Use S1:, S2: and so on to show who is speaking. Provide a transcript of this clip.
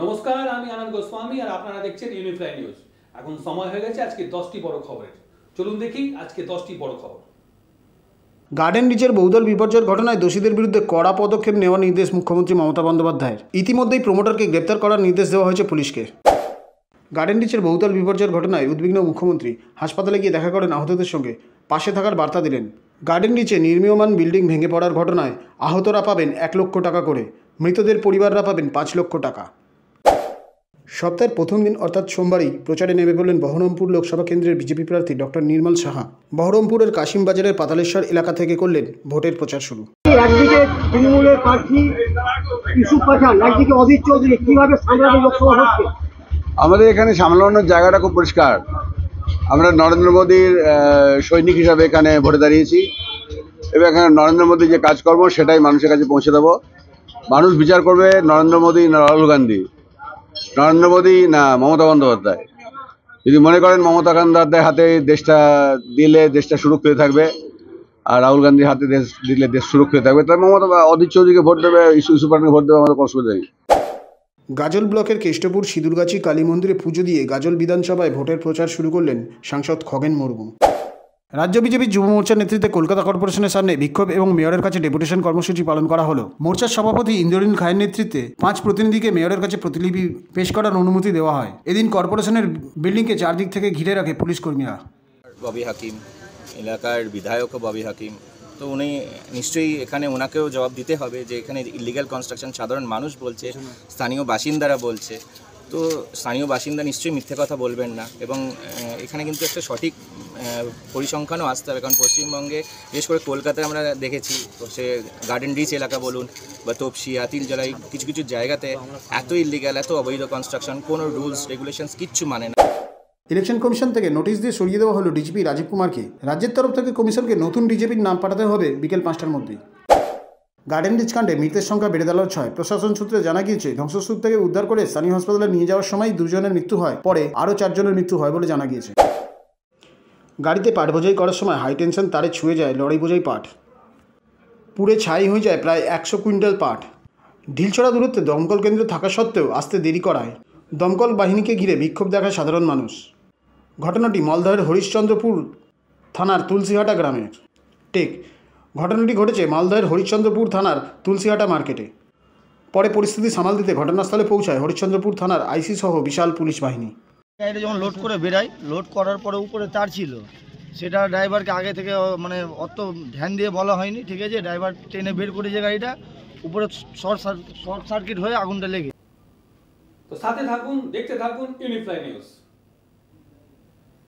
S1: নমস্কার আমি আনন্দ গোস্বামী আর আপনারা দেখছেন ইউনিফ্লাই নিউজ এখন সময় হয়ে গেছে আজকে দশটি বড় খবরের চলুন দেখি আজকে দশটি বড় খবর
S2: গার্ডেন রিচের বহুদল বিপর্যয়ের ঘটনায় দোষীদের বিরুদ্ধে কড়া পদক্ষেপ নেওয়ার নির্দেশ মুখ্যমন্ত্রী মমতা বন্দ্যোপাধ্যায়ের ইতিমধ্যেই প্রমোটারকে গ্রেপ্তার করার নির্দেশ দেওয়া হয়েছে পুলিশকে গার্ডেন রিচের বহুতল বিপর্যয়ের ঘটনায় উদ্বিগ্ন মুখ্যমন্ত্রী হাসপাতালে গিয়ে দেখা করেন আহতদের সঙ্গে পাশে থাকার বার্তা দিলেন গার্ডেন রিচে নির্মীয়মান বিল্ডিং ভেঙে পড়ার ঘটনায় আহতরা পাবেন এক লক্ষ টাকা করে মৃতদের পরিবাররা পাবেন পাঁচ লক্ষ টাকা সপ্তাহের প্রথম দিন অর্থাৎ সোমবারই প্রচারে নেমে পড়লেন বহরমপুর লোকসভা কেন্দ্রের বিজেপি প্রার্থী ডক্টর নির্মল সাহা বহরমপুরের কাশিমবাজারের পাতালেশ্বর এলাকা থেকে করলেন
S1: ভোটের প্রচার শুরু একদিকে তৃণমূলের প্রার্থী একদিকে অজিত চৌধুরী লোকসভা আমাদের এখানে সামলানোর জায়গাটা খুব পরিষ্কার আমরা নরেন্দ্র মোদীর সৈনিক হিসাবে এখানে ভোটে দাঁড়িয়েছি এবং এখানে নরেন্দ্র মোদী যে কাজকর্ম সেটাই মানুষের কাছে পৌঁছে দেবো মানুষ বিচার করবে নরেন্দ্র মোদী রাহুল গান্ধী নরেন্দ্র মোদী না মমতা বন্দ্যোপাধ্যায় যদি মনে করেন মমতা গান্ধী হাতে দেশটা দিলে দেশটা সুরক্ষিত থাকবে আর রাহুল গান্ধীর হাতে দেশ দিলে দেশ সুরক্ষিত থাকবে তাহলে মমতা অধীর চৌধুরীকে ভোট দেবে ইস্যু ইস্যু পার্টিকে ভোট দেবে আমাদের অসুবিধা নেই
S2: গাজল ব্লকের কেষ্টপুর সিঁদুরগাছি কালী মন্দিরে পুজো দিয়ে গাজল বিধানসভায় ভোটের প্রচার শুরু করলেন সাংসদ খগেন মুর্মু রাজ্য বিজেপি যুব মোর্চার নেতৃত্বে কলকাতা কর্পোরেশনের সামনে বিক্ষোভ এবং মেয়রের কাছে ডেপুটেশন কর্মসূচি পালন করা হলো মোর্চার সভাপতি ইন্দ্রনীল খায়ের নেতৃত্বে পাঁচ প্রতিনিধিকে মেয়রের কাছে প্রতিলিপি পেশ করার অনুমতি দেওয়া হয় এদিন কর্পোরেশনের বিল্ডিংকে চারদিক থেকে ঘিরে রাখে পুলিশ কর্মীরা
S3: ববি হাকিম এলাকার বিধায়ক ববি হাকিম তো উনি নিশ্চয়ই এখানে ওনাকেও জবাব দিতে হবে যে এখানে ইলিগাল কনস্ট্রাকশন সাধারণ মানুষ বলছে স্থানীয় বাসিন্দারা বলছে তো স্থানীয় বাসিন্দা নিশ্চয়ই মিথ্যে কথা বলবেন না এবং এখানে কিন্তু একটা সঠিক পরিসংখ্যানও আসতে হবে কারণ পশ্চিমবঙ্গে বিশেষ করে কলকাতায় আমরা দেখেছি সে গার্ডেন রিচ এলাকা বলুন বা তপসিয়া তিলজলাই কিছু কিছু জায়গাতে এত ইলিগাল এত অবৈধ কনস্ট্রাকশন কোনো রুলস রেগুলেশনস কিচ্ছু মানে না
S2: ইলেকশন কমিশন থেকে নোটিশ দিয়ে সরিয়ে দেওয়া হলো ডিজিপি রাজীব কুমারকে রাজ্যের তরফ থেকে কমিশনকে নতুন ডিজিপির নাম পাঠাতে হবে বিকেল পাঁচটার মধ্যে গার্ডেন কাণ্ডে মৃতের সংখ্যা বেড়ে দাঁড়ালো ছয় প্রশাসন সূত্রে জানা গিয়েছে ধ্বংসস্তূপ থেকে উদ্ধার করে স্থানীয় হাসপাতালে নিয়ে যাওয়ার সময় দুজনের মৃত্যু হয় পরে আরও চারজনের মৃত্যু হয় বলে জানা গিয়েছে গাড়িতে পাট বোঝাই করার সময় হাই টেনশন তারে ছুঁয়ে যায় লড়াই বোঝাই পাট পুড়ে ছাই হয়ে যায় প্রায় একশো কুইন্টাল পাট ঢিলছড়া দূরত্বে দমকল কেন্দ্র থাকা সত্ত্বেও আসতে দেরি করায় দমকল বাহিনীকে ঘিরে বিক্ষোভ দেখায় সাধারণ মানুষ ঘটনাটি মালদহের হরিশ্চন্দ্রপুর থানার তুলসীহাটা গ্রামের টেক ঘটনাটি ঘটেছে মালদহের হরিশ্চন্দ্রপুর থানার তুলসীহাটা মার্কেটে পরে পরিস্থিতি সামাল দিতে ঘটনাস্থলে পৌঁছায় হরিশ্চন্দ্রপুর থানার আইসি সহ বিশাল পুলিশ বাহিনী
S3: গাড়িটা যখন লোড করে বেরাই লোড করার পরে উপরে তার ছিল সেটা ড্রাইভারকে আগে থেকে মানে অত ধ্যান দিয়ে বলা হয়নি ঠিক আছে ড্রাইভার ট্রেনে বের করেছে গাড়িটা উপরে শর্ট শর্ট সার্কিট হয়ে আগুনটা লেগে
S2: তো সাথে থাকুন দেখতে থাকুন ইউনিফ্লাই নিউজ